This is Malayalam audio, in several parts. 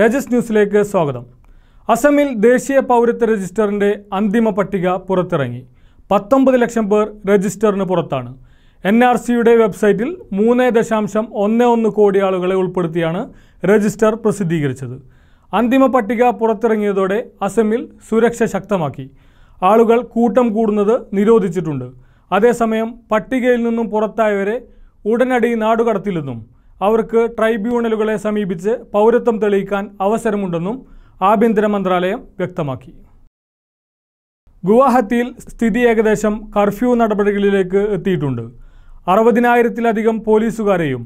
തേജസ് ന്യൂസിലേക്ക് സ്വാഗതം അസമിൽ ദേശീയ പൗരത്വ രജിസ്റ്ററിൻ്റെ അന്തിമ പട്ടിക പുറത്തിറങ്ങി പത്തൊമ്പത് ലക്ഷം പേർ രജിസ്റ്ററിന് പുറത്താണ് എൻ ആർ സിയുടെ വെബ്സൈറ്റിൽ മൂന്ന് ദശാംശം ഒന്ന് ഒന്ന് കോടി ആളുകളെ ഉൾപ്പെടുത്തിയാണ് രജിസ്റ്റർ പ്രസിദ്ധീകരിച്ചത് അന്തിമ പട്ടിക പുറത്തിറങ്ങിയതോടെ അസമിൽ സുരക്ഷ ശക്തമാക്കി ആളുകൾ കൂട്ടം കൂടുന്നത് നിരോധിച്ചിട്ടുണ്ട് അതേസമയം പട്ടികയിൽ നിന്നും പുറത്തായവരെ ഉടനടി നാടുകടത്തില്ലെന്നും അവർക്ക് ട്രൈബ്യൂണലുകളെ സമീപിച്ച് പൗരത്വം തെളിയിക്കാൻ അവസരമുണ്ടെന്നും ആഭ്യന്തര മന്ത്രാലയം വ്യക്തമാക്കി ഗുവാഹത്തിയിൽ സ്ഥിതി ഏകദേശം കർഫ്യൂ നടപടികളിലേക്ക് എത്തിയിട്ടുണ്ട് അറുപതിനായിരത്തിലധികം പോലീസുകാരെയും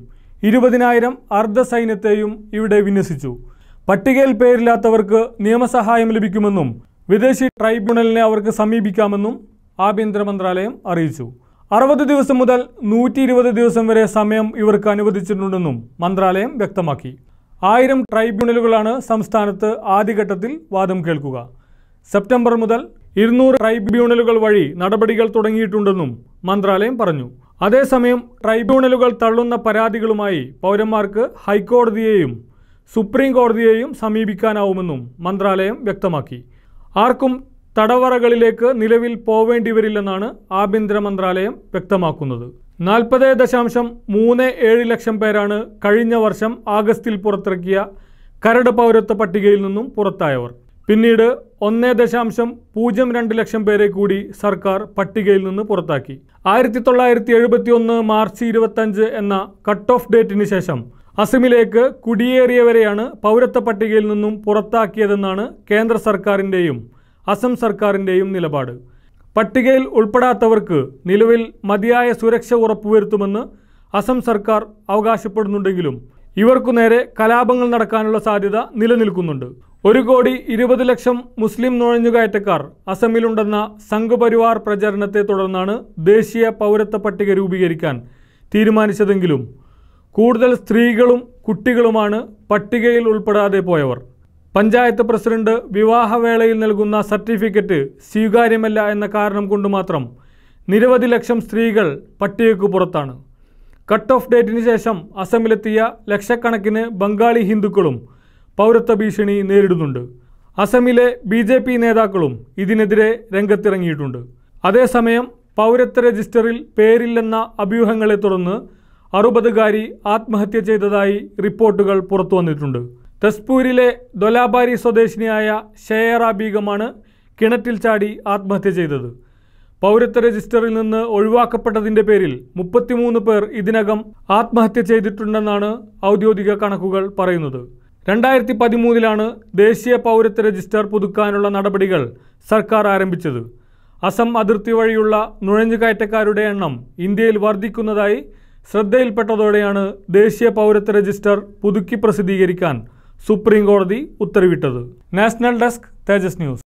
ഇരുപതിനായിരം അർദ്ധസൈന്യത്തെയും ഇവിടെ വിന്യസിച്ചു പട്ടികയിൽ പേരില്ലാത്തവർക്ക് നിയമസഹായം ലഭിക്കുമെന്നും വിദേശി ട്രൈബ്യൂണലിനെ അവർക്ക് സമീപിക്കാമെന്നും ആഭ്യന്തര മന്ത്രാലയം അറിയിച്ചു അറുപത് ദിവസം മുതൽ നൂറ്റി ഇരുപത് ദിവസം വരെ സമയം ഇവർക്ക് അനുവദിച്ചിട്ടുണ്ടെന്നും മന്ത്രാലയം വ്യക്തമാക്കി ആയിരം ട്രൈബ്യൂണലുകളാണ് സംസ്ഥാനത്ത് ആദ്യഘട്ടത്തിൽ വാദം കേൾക്കുക സെപ്റ്റംബർ മുതൽ ഇരുന്നൂറ് ട്രൈബ്യൂണലുകൾ വഴി നടപടികൾ തുടങ്ങിയിട്ടുണ്ടെന്നും മന്ത്രാലയം പറഞ്ഞു അതേസമയം ട്രൈബ്യൂണലുകൾ തള്ളുന്ന പരാതികളുമായി പൗരന്മാർക്ക് ഹൈക്കോടതിയെയും സുപ്രീം കോടതിയെയും സമീപിക്കാനാവുമെന്നും മന്ത്രാലയം വ്യക്തമാക്കി ആർക്കും തടവറകളിലേക്ക് നിലവിൽ പോവേണ്ടി വരില്ലെന്നാണ് ആഭ്യന്തര മന്ത്രാലയം വ്യക്തമാക്കുന്നത് നാൽപ്പത് ദശാംശം മൂന്ന് ഏഴ് ലക്ഷം പേരാണ് കഴിഞ്ഞ വർഷം ആഗസ്റ്റിൽ പുറത്തിറക്കിയ കരട് പൗരത്വ പട്ടികയിൽ നിന്നും പുറത്തായവർ പിന്നീട് ഒന്ന് ദശാംശം പൂജ്യം രണ്ട് ലക്ഷം പേരെ കൂടി സർക്കാർ പട്ടികയിൽ നിന്ന് പുറത്താക്കി ആയിരത്തി തൊള്ളായിരത്തി എഴുപത്തി ഒന്ന് മാർച്ച് ഇരുപത്തഞ്ച് എന്ന കട്ട് ഓഫ് ഡേറ്റിന് ശേഷം അസിമിലേക്ക് കുടിയേറിയവരെയാണ് പൗരത്വ പട്ടികയിൽ നിന്നും പുറത്താക്കിയതെന്നാണ് കേന്ദ്ര സർക്കാരിൻ്റെയും അസം സർക്കാരിൻ്റെയും നിലപാട് പട്ടികയിൽ ഉൾപ്പെടാത്തവർക്ക് നിലവിൽ മതിയായ സുരക്ഷ ഉറപ്പുവരുത്തുമെന്ന് അസം സർക്കാർ അവകാശപ്പെടുന്നുണ്ടെങ്കിലും ഇവർക്കു നേരെ കലാപങ്ങൾ നടക്കാനുള്ള സാധ്യത നിലനിൽക്കുന്നുണ്ട് ഒരു കോടി ഇരുപത് ലക്ഷം മുസ്ലിം നുഴഞ്ഞുകയറ്റക്കാർ അസമിലുണ്ടെന്ന സംഘപരിവാർ പ്രചരണത്തെ തുടർന്നാണ് ദേശീയ പൗരത്വ പട്ടിക രൂപീകരിക്കാൻ തീരുമാനിച്ചതെങ്കിലും കൂടുതൽ സ്ത്രീകളും കുട്ടികളുമാണ് പട്ടികയിൽ ഉൾപ്പെടാതെ പോയവർ പഞ്ചായത്ത് പ്രസിഡന്റ് വിവാഹവേളയിൽ നൽകുന്ന സർട്ടിഫിക്കറ്റ് സ്വീകാര്യമല്ല എന്ന കാരണം കൊണ്ട് മാത്രം നിരവധി ലക്ഷം സ്ത്രീകൾ പട്ടികയ്ക്ക് പുറത്താണ് കട്ട് ഓഫ് ഡേറ്റിന് ശേഷം അസമിലെത്തിയ ലക്ഷക്കണക്കിന് ബംഗാളി ഹിന്ദുക്കളും പൗരത്വ ഭീഷണി നേരിടുന്നുണ്ട് അസമിലെ ബി ജെ പി നേതാക്കളും ഇതിനെതിരെ രംഗത്തിറങ്ങിയിട്ടുണ്ട് അതേസമയം പൗരത്വ രജിസ്റ്ററിൽ പേരില്ലെന്ന അഭ്യൂഹങ്ങളെ തുടർന്ന് അറുപതുകാരി ആത്മഹത്യ ചെയ്തതായി റിപ്പോർട്ടുകൾ പുറത്തുവന്നിട്ടുണ്ട് തസ്പൂരിലെ ദൊലാബാരി സ്വദേശിനിയായ ഷെയറ ബീഗമാണ് കിണറ്റിൽ ചാടി ആത്മഹത്യ ചെയ്തത് പൗരത്വ രജിസ്റ്ററിൽ നിന്ന് ഒഴിവാക്കപ്പെട്ടതിൻ്റെ പേരിൽ മുപ്പത്തിമൂന്ന് പേർ ഇതിനകം ആത്മഹത്യ ചെയ്തിട്ടുണ്ടെന്നാണ് ഔദ്യോഗിക കണക്കുകൾ പറയുന്നത് രണ്ടായിരത്തി പതിമൂന്നിലാണ് ദേശീയ പൗരത്വ രജിസ്റ്റർ പുതുക്കാനുള്ള നടപടികൾ സർക്കാർ ആരംഭിച്ചത് അസം അതിർത്തി വഴിയുള്ള നുഴഞ്ഞുകയറ്റക്കാരുടെ എണ്ണം ഇന്ത്യയിൽ വർദ്ധിക്കുന്നതായി ശ്രദ്ധയിൽപ്പെട്ടതോടെയാണ് ദേശീയ പൗരത്വ രജിസ്റ്റർ പുതുക്കി പ്രസിദ്ധീകരിക്കാൻ സുപ്രീം കോടതി ഉത്തരവിട്ടത് നാഷണൽ ഡെസ്ക് തേജസ് ന്യൂസ്